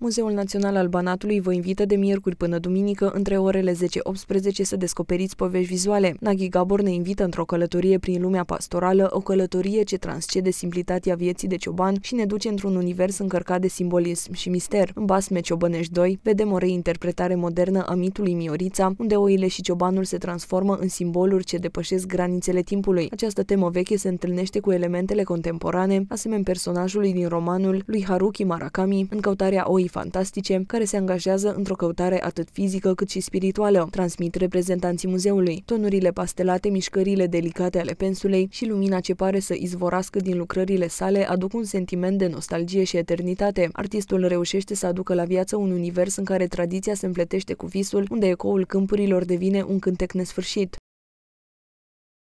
Muzeul Național al Banatului vă invită de miercuri până duminică între orele 10-18 să descoperiți povești vizuale. Naghi Gabor ne invită într-o călătorie prin lumea pastorală, o călătorie ce transcede simplitatea vieții de cioban și ne duce într-un univers încărcat de simbolism și mister. În Basme Ciobănești 2 vedem o reinterpretare modernă a mitului Miorița, unde oile și ciobanul se transformă în simboluri ce depășesc granițele timpului. Această temă veche se întâlnește cu elementele contemporane, asemenea personajului din romanul lui Haruki Marakami, în căutarea oi Familiei Fantastice, care se angajează într-o căutare atât fizică cât și spirituală, transmit reprezentanții muzeului. Tonurile pastelate, mișcările delicate ale pensulei și lumina ce pare să izvorască din lucrările sale aduc un sentiment de nostalgie și eternitate. Artistul reușește să aducă la viață un univers în care tradiția se împletește cu visul, unde ecoul câmpurilor devine un cântec nesfârșit.